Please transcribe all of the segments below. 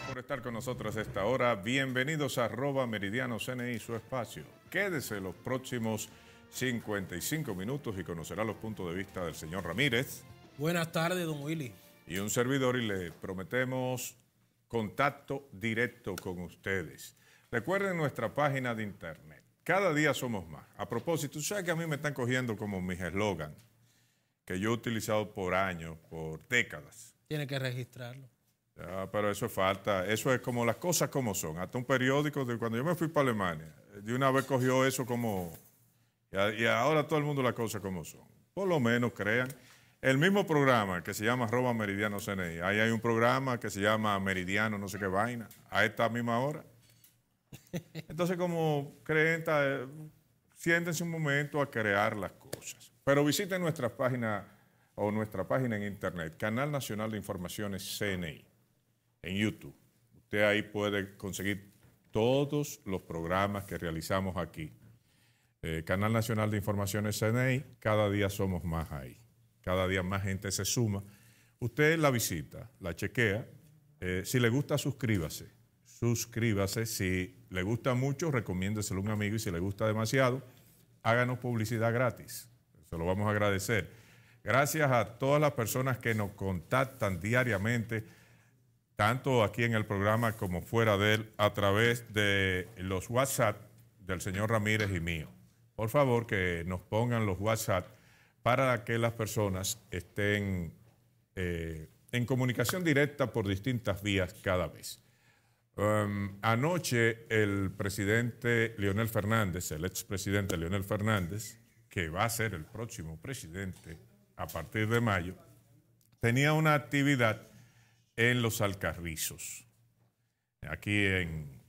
por estar con nosotros a esta hora. Bienvenidos a arroba Meridiano CNI, su espacio. Quédese los próximos 55 minutos y conocerá los puntos de vista del señor Ramírez. Buenas tardes, don Willy. Y un servidor y le prometemos contacto directo con ustedes. Recuerden nuestra página de internet. Cada día somos más. A propósito, ¿sabes que a mí me están cogiendo como mis eslogan que yo he utilizado por años, por décadas? Tiene que registrarlo. Ah, pero eso es falta. Eso es como las cosas como son. Hasta un periódico, de cuando yo me fui para Alemania, de una vez cogió eso como... Y, ahora todo el mundo las cosas como son. Por lo menos crean. El mismo programa que se llama Roba Meridiano CNI. Ahí hay un programa que se llama Meridiano no sé qué vaina. A esta misma hora. Entonces como creen, eh, siéntense un momento a crear las cosas. Pero visiten nuestra página o nuestra página en internet, Canal Nacional de Informaciones CNI en YouTube. Usted ahí puede conseguir todos los programas que realizamos aquí. Eh, Canal Nacional de Informaciones CNI, cada día somos más ahí. Cada día más gente se suma. Usted la visita, la chequea. Eh, si le gusta, suscríbase. Suscríbase. Si le gusta mucho, recomiéndeselo a un amigo. Y si le gusta demasiado, háganos publicidad gratis. Se lo vamos a agradecer. Gracias a todas las personas que nos contactan diariamente tanto aquí en el programa como fuera de él, a través de los WhatsApp del señor Ramírez y mío. Por favor, que nos pongan los WhatsApp para que las personas estén eh, en comunicación directa por distintas vías cada vez. Um, anoche el presidente Leonel Fernández, el expresidente Leonel Fernández, que va a ser el próximo presidente a partir de mayo, tenía una actividad en Los Alcarrizos. Aquí en.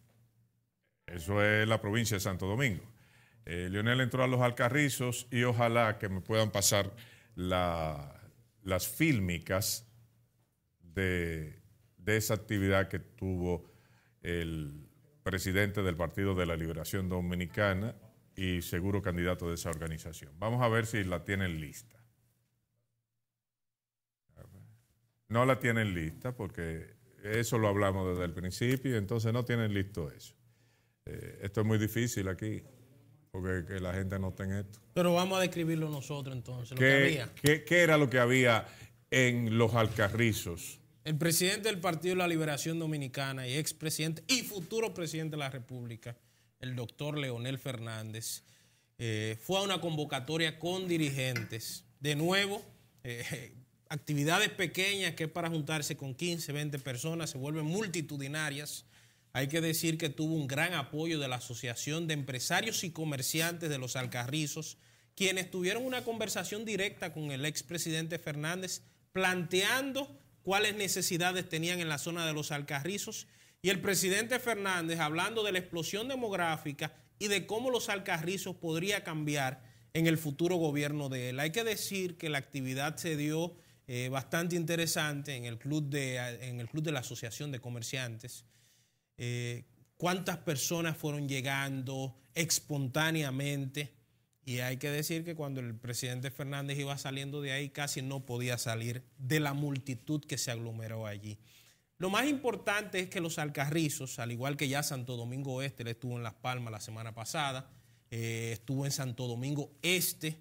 Eso es la provincia de Santo Domingo. Eh, Leonel entró a Los Alcarrizos y ojalá que me puedan pasar las fílmicas de, de esa actividad que tuvo el presidente del Partido de la Liberación Dominicana y seguro candidato de esa organización. Vamos a ver si la tienen lista. No la tienen lista porque eso lo hablamos desde el principio, entonces no tienen listo eso. Eh, esto es muy difícil aquí, porque la gente no tenga esto. Pero vamos a describirlo nosotros entonces, lo que ¿qué, ¿Qué era lo que había en los alcarrizos? El presidente del Partido de la Liberación Dominicana y expresidente y futuro presidente de la República, el doctor Leonel Fernández, eh, fue a una convocatoria con dirigentes. De nuevo, eh, actividades pequeñas que es para juntarse con 15, 20 personas, se vuelven multitudinarias. Hay que decir que tuvo un gran apoyo de la Asociación de Empresarios y Comerciantes de los Alcarrizos, quienes tuvieron una conversación directa con el expresidente Fernández, planteando cuáles necesidades tenían en la zona de los Alcarrizos. Y el presidente Fernández hablando de la explosión demográfica y de cómo los Alcarrizos podría cambiar en el futuro gobierno de él. Hay que decir que la actividad se dio eh, bastante interesante en el, club de, en el Club de la Asociación de Comerciantes. Eh, cuántas personas fueron llegando espontáneamente. Y hay que decir que cuando el presidente Fernández iba saliendo de ahí, casi no podía salir de la multitud que se aglomeró allí. Lo más importante es que los alcarrizos, al igual que ya Santo Domingo Este, le estuvo en Las Palmas la semana pasada, eh, estuvo en Santo Domingo Este,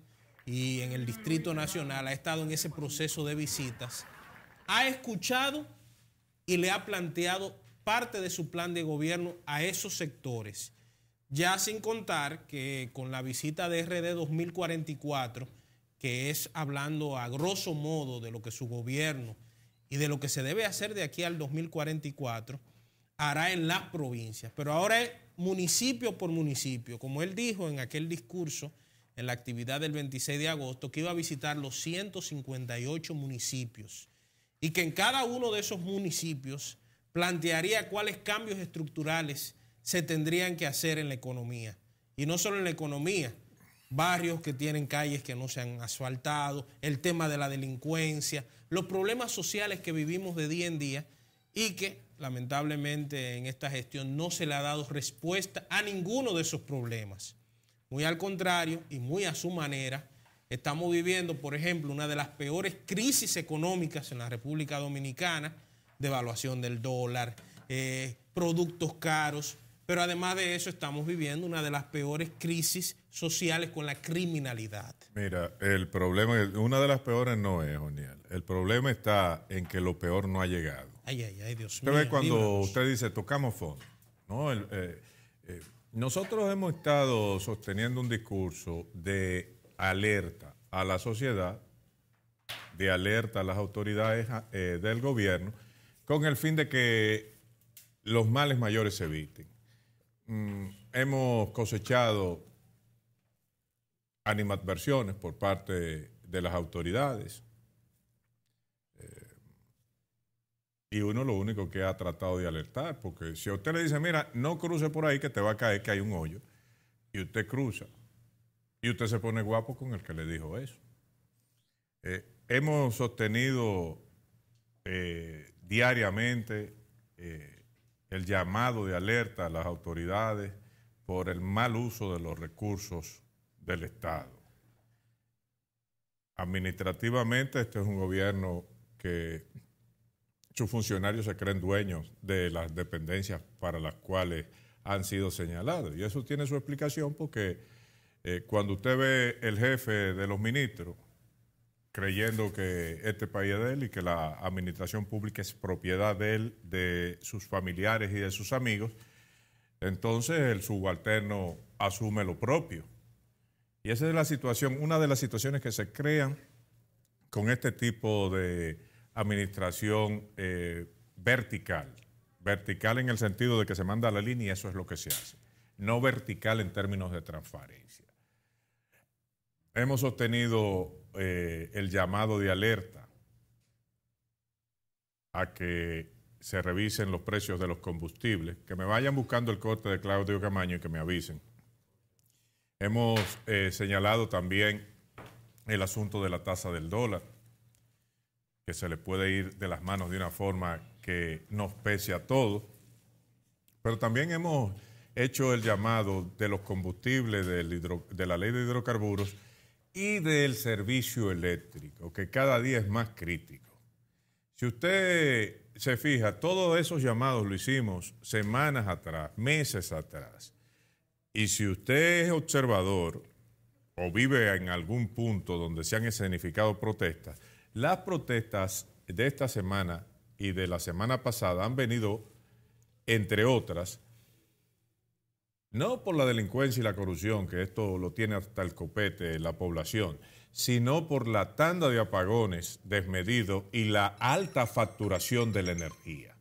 y en el Distrito Nacional, ha estado en ese proceso de visitas, ha escuchado y le ha planteado parte de su plan de gobierno a esos sectores. Ya sin contar que con la visita de RD 2044, que es hablando a grosso modo de lo que su gobierno y de lo que se debe hacer de aquí al 2044, hará en las provincias. Pero ahora es municipio por municipio, como él dijo en aquel discurso en la actividad del 26 de agosto, que iba a visitar los 158 municipios y que en cada uno de esos municipios plantearía cuáles cambios estructurales se tendrían que hacer en la economía. Y no solo en la economía, barrios que tienen calles que no se han asfaltado, el tema de la delincuencia, los problemas sociales que vivimos de día en día y que lamentablemente en esta gestión no se le ha dado respuesta a ninguno de esos problemas. Muy al contrario y muy a su manera, estamos viviendo, por ejemplo, una de las peores crisis económicas en la República Dominicana, devaluación del dólar, eh, productos caros, pero además de eso estamos viviendo una de las peores crisis sociales con la criminalidad. Mira, el problema, una de las peores no es, Oniel. El problema está en que lo peor no ha llegado. Ay, ay, ay, Dios mío. Pero es cuando usted dice, tocamos fondo, ¿no? Eh, eh, nosotros hemos estado sosteniendo un discurso de alerta a la sociedad, de alerta a las autoridades ah, eh, del gobierno, con el fin de que los males mayores se eviten. Mm, hemos cosechado animadversiones por parte de las autoridades, Y uno lo único que ha tratado de alertar, porque si a usted le dice, mira, no cruce por ahí que te va a caer que hay un hoyo, y usted cruza, y usted se pone guapo con el que le dijo eso. Eh, hemos sostenido eh, diariamente eh, el llamado de alerta a las autoridades por el mal uso de los recursos del Estado. Administrativamente, este es un gobierno que sus funcionarios se creen dueños de las dependencias para las cuales han sido señalados. Y eso tiene su explicación porque eh, cuando usted ve el jefe de los ministros creyendo que este país es de él y que la administración pública es propiedad de él, de sus familiares y de sus amigos, entonces el subalterno asume lo propio. Y esa es la situación, una de las situaciones que se crean con este tipo de administración eh, vertical. Vertical en el sentido de que se manda la línea y eso es lo que se hace. No vertical en términos de transparencia. Hemos obtenido eh, el llamado de alerta a que se revisen los precios de los combustibles, que me vayan buscando el corte de Claudio Camaño y que me avisen. Hemos eh, señalado también el asunto de la tasa del dólar que se le puede ir de las manos de una forma que nos pese a todos. Pero también hemos hecho el llamado de los combustibles, de la ley de hidrocarburos y del servicio eléctrico, que cada día es más crítico. Si usted se fija, todos esos llamados lo hicimos semanas atrás, meses atrás. Y si usted es observador o vive en algún punto donde se han escenificado protestas, las protestas de esta semana y de la semana pasada han venido, entre otras, no por la delincuencia y la corrupción, que esto lo tiene hasta el copete la población, sino por la tanda de apagones desmedido y la alta facturación de la energía,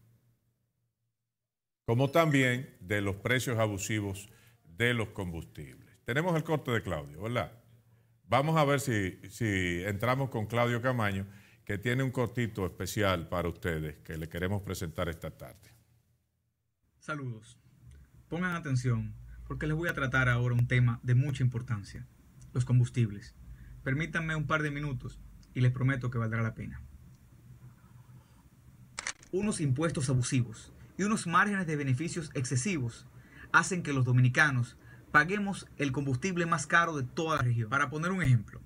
como también de los precios abusivos de los combustibles. Tenemos el corte de Claudio, ¿verdad? Vamos a ver si, entramos con Claudio Camaño, que tiene un cortito especial para ustedes que le queremos presentar esta tarde. Saludos. Pongan atención, porque les voy a tratar ahora un tema de mucha importancia, los combustibles. Permítanme un par de minutos y les prometo que valdrá la pena. Unos impuestos abusivos y unos márgenes de beneficios excesivos hacen que los dominicanos paguemos el combustible más caro de toda la región. Para poner un ejemplo,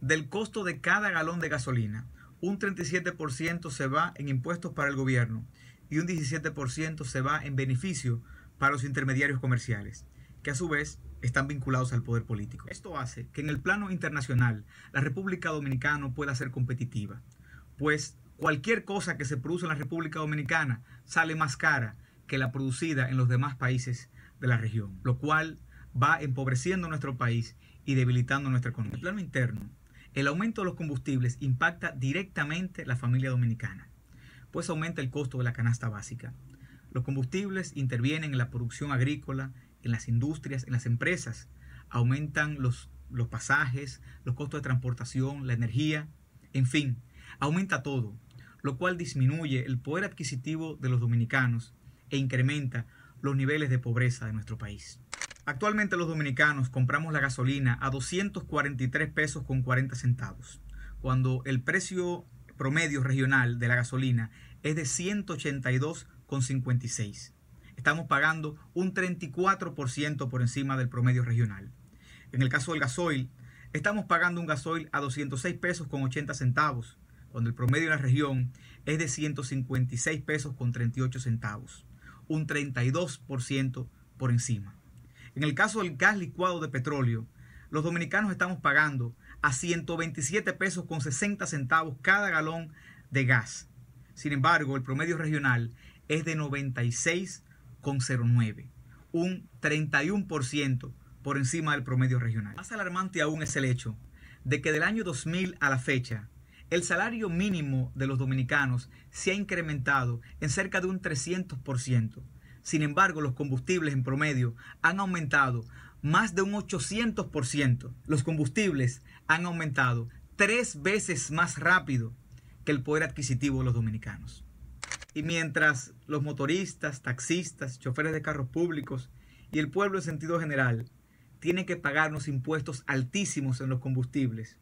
del costo de cada galón de gasolina, un 37% se va en impuestos para el gobierno y un 17% se va en beneficio para los intermediarios comerciales, que a su vez están vinculados al poder político. Esto hace que en el plano internacional la República Dominicana pueda ser competitiva, pues cualquier cosa que se produce en la República Dominicana sale más cara que la producida en los demás países de la región, lo cual va empobreciendo nuestro país y debilitando nuestra economía. En el plano interno, el aumento de los combustibles impacta directamente la familia dominicana, pues aumenta el costo de la canasta básica. Los combustibles intervienen en la producción agrícola, en las industrias, en las empresas, aumentan los, los pasajes, los costos de transportación, la energía, en fin, aumenta todo, lo cual disminuye el poder adquisitivo de los dominicanos e incrementa los niveles de pobreza de nuestro país. Actualmente los dominicanos compramos la gasolina a 243 pesos con 40 centavos, cuando el precio promedio regional de la gasolina es de 182,56. Estamos pagando un 34% por encima del promedio regional. En el caso del gasoil, estamos pagando un gasoil a 206 pesos con 80 centavos, cuando el promedio en la región es de 156 pesos con 38 centavos, un 32% por encima. En el caso del gas licuado de petróleo, los dominicanos estamos pagando a 127 pesos con 60 centavos cada galón de gas. Sin embargo, el promedio regional es de 96,09, un 31% por encima del promedio regional. Más alarmante aún es el hecho de que del año 2000 a la fecha, el salario mínimo de los dominicanos se ha incrementado en cerca de un 300%. Sin embargo, los combustibles en promedio han aumentado más de un 800%. Los combustibles han aumentado tres veces más rápido que el poder adquisitivo de los dominicanos. Y mientras los motoristas, taxistas, choferes de carros públicos y el pueblo en sentido general tienen que pagarnos impuestos altísimos en los combustibles,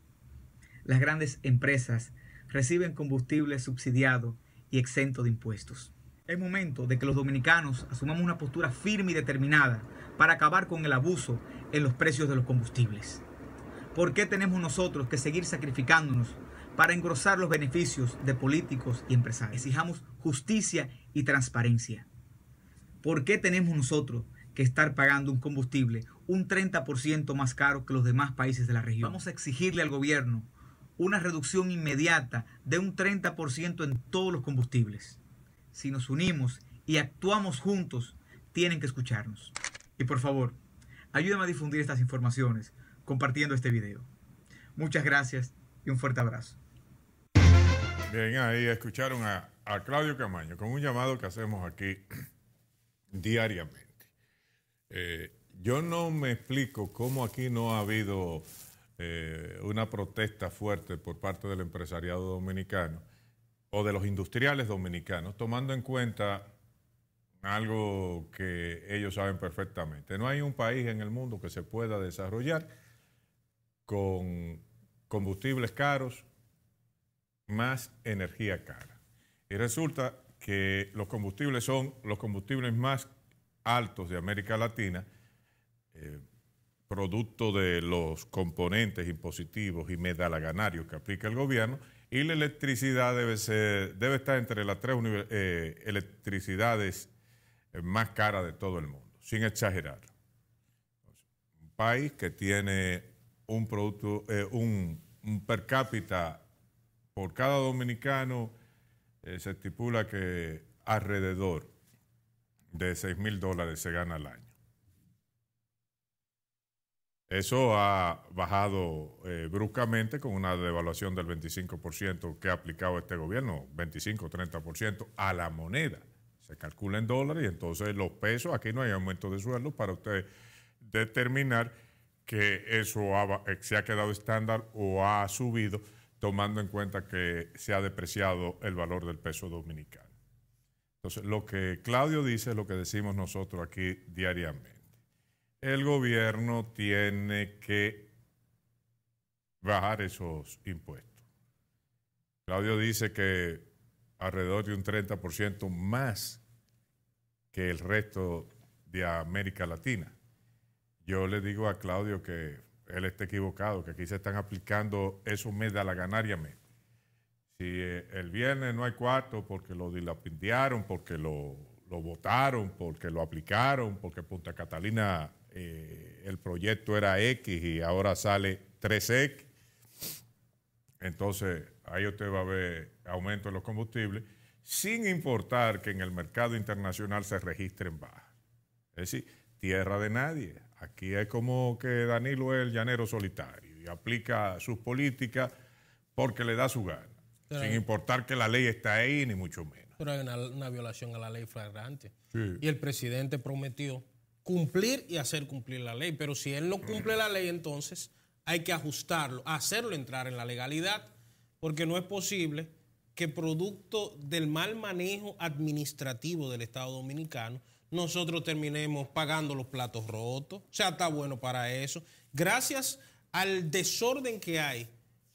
las grandes empresas reciben combustible subsidiado y exento de impuestos. Es momento de que los dominicanos asumamos una postura firme y determinada para acabar con el abuso en los precios de los combustibles. ¿Por qué tenemos nosotros que seguir sacrificándonos para engrosar los beneficios de políticos y empresarios? Exijamos justicia y transparencia. ¿Por qué tenemos nosotros que estar pagando un combustible un 30% más caro que los demás países de la región? Vamos a exigirle al gobierno una reducción inmediata de un 30% en todos los combustibles si nos unimos y actuamos juntos, tienen que escucharnos. Y por favor, ayúdame a difundir estas informaciones compartiendo este video. Muchas gracias y un fuerte abrazo. Bien, ahí escucharon a, Claudio Camaño con un llamado que hacemos aquí diariamente. Eh, yo no me explico cómo aquí no ha habido eh, una protesta fuerte por parte del empresariado dominicano o de los industriales dominicanos, tomando en cuenta algo que ellos saben perfectamente. No hay un país en el mundo que se pueda desarrollar con combustibles caros más energía cara. Y resulta que los combustibles son los combustibles más altos de América Latina, eh, producto de los componentes impositivos y medalaganarios que aplica el gobierno, y la electricidad debe, estar entre las tres eh, electricidades eh, más caras de todo el mundo, sin exagerar. Un país que tiene un producto, eh, un, per cápita por cada dominicano, se estipula que alrededor de 6 mil dólares se gana al año. Eso ha bajado eh, bruscamente con una devaluación del 25% que ha aplicado este gobierno, 25-30% a la moneda. Se calcula en dólares y entonces los pesos, aquí no hay aumento de sueldo para usted determinar que eso eh, se ha quedado estándar o ha subido, tomando en cuenta que se ha depreciado el valor del peso dominicano. Entonces, lo que Claudio dice es lo que decimos nosotros aquí diariamente el gobierno tiene que bajar esos impuestos. Claudio dice que alrededor de un 30% más que el resto de América Latina. Yo le digo a Claudio que él está equivocado, que aquí se están aplicando esos a la ganaria. Si eh, el viernes no hay cuarto porque lo dilapindiaron porque lo, lo votaron, porque lo aplicaron, porque Punta Catalina eh, el proyecto era X y ahora sale 3X. Entonces, ahí usted va a ver aumento de los combustibles, sin importar que en el mercado internacional se registren bajas. Es decir, tierra de nadie. Aquí es como que Danilo es el llanero solitario y aplica sus políticas porque le da su gana, sin importar que la ley está ahí, ni mucho menos. Pero hay una, violación a la ley flagrante. Y el presidente prometió cumplir y hacer cumplir la ley. Pero si él no cumple la ley, entonces hay que ajustarlo, hacerlo entrar en la legalidad, porque no es posible que producto del mal manejo administrativo del Estado Dominicano, nosotros terminemos pagando los platos rotos. O sea, está bueno para eso. Gracias al desorden que hay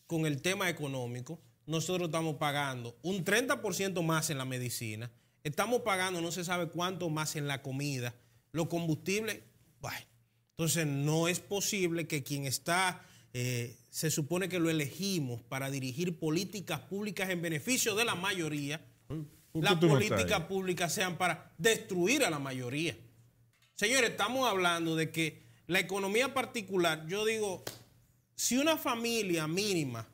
con el tema económico, nosotros estamos pagando un 30% más en la medicina, estamos pagando no se sabe cuánto más en la comida, los combustibles, bueno, entonces no es posible que quien está, eh, se supone que lo elegimos para dirigir políticas públicas en beneficio de la mayoría, las políticas públicas sean para destruir a la mayoría. Señores, estamos hablando de que la economía particular, yo digo, si una familia mínima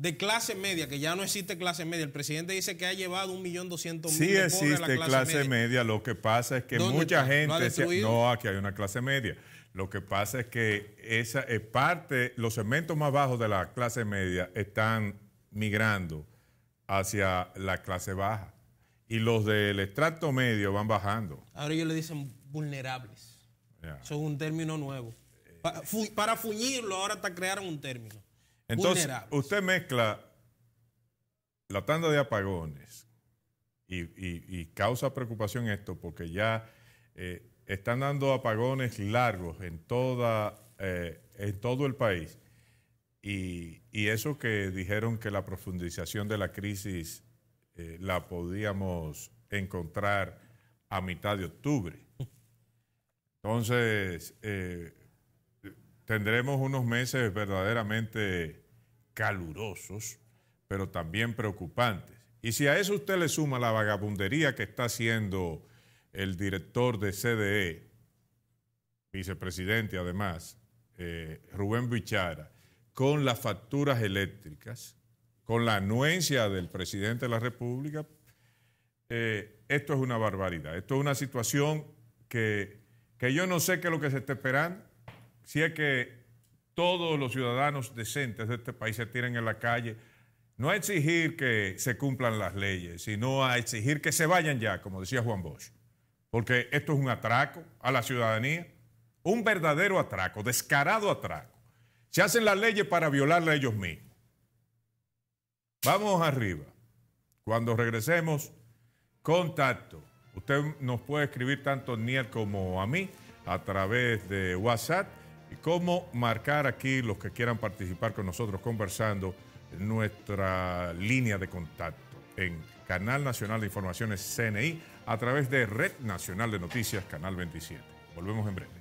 de clase media, que ya no existe clase media. El presidente dice que ha llevado un millón doscientos mil. existe a la clase, media. Lo que pasa es que mucha gente... no, aquí hay una clase media. Lo que pasa es que esa es parte, los segmentos más bajos de la clase media están migrando hacia la clase baja. Y los del extracto medio van bajando. Ahora ellos le dicen vulnerables. Eso es un término nuevo. Para, para fuñirlo, ahora hasta crearon un término. Entonces, usted mezcla la tanda de apagones y, causa preocupación esto porque ya eh, están dando apagones largos en, toda, eh, en todo el país. Y, eso que dijeron que la profundización de la crisis eh, la podíamos encontrar a mitad de octubre. Entonces, Tendremos unos meses verdaderamente calurosos, pero también preocupantes. Y si a eso usted le suma la vagabundería que está haciendo el director de CDE, vicepresidente además, eh, Rubén Bichara, con las facturas eléctricas, con la anuencia del presidente de la República, eh, esto es una barbaridad. Esto es una situación que, que yo no sé qué es lo que se está esperando si es que todos los ciudadanos decentes de este país se tiran en la calle, no a exigir que se cumplan las leyes, sino a exigir que se vayan ya, como decía Juan Bosch, porque esto es un atraco a la ciudadanía, un verdadero atraco, descarado atraco. Se hacen las leyes para violarlas ellos mismos. Vamos arriba. Cuando regresemos, contacto. Usted nos puede escribir tanto a Niel como a mí a través de WhatsApp y cómo marcar aquí los que quieran participar con nosotros conversando nuestra línea de contacto en Canal Nacional de Informaciones CNI a través de Red Nacional de Noticias, Canal 27. Volvemos en breve.